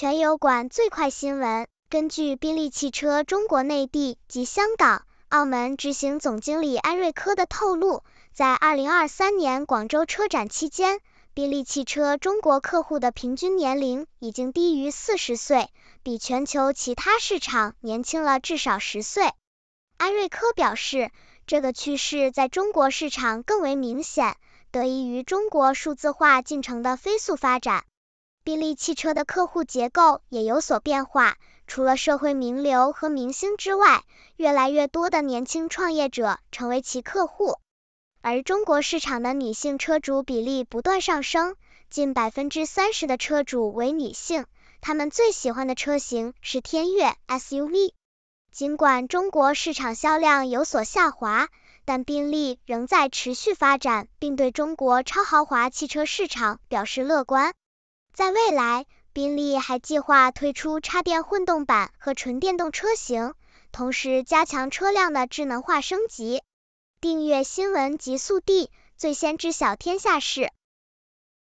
全油管最快新闻：根据宾利汽车中国内地及香港、澳门执行总经理安瑞科的透露，在2023年广州车展期间，宾利汽车中国客户的平均年龄已经低于40岁，比全球其他市场年轻了至少10岁。安瑞科表示，这个趋势在中国市场更为明显，得益于中国数字化进程的飞速发展。宾利汽车的客户结构也有所变化，除了社会名流和明星之外，越来越多的年轻创业者成为其客户。而中国市场的女性车主比例不断上升，近百分之三十的车主为女性，她们最喜欢的车型是天越 SUV。尽管中国市场销量有所下滑，但宾利仍在持续发展，并对中国超豪华汽车市场表示乐观。在未来，宾利还计划推出插电混动版和纯电动车型，同时加强车辆的智能化升级。订阅新闻极速递，最先知晓天下事。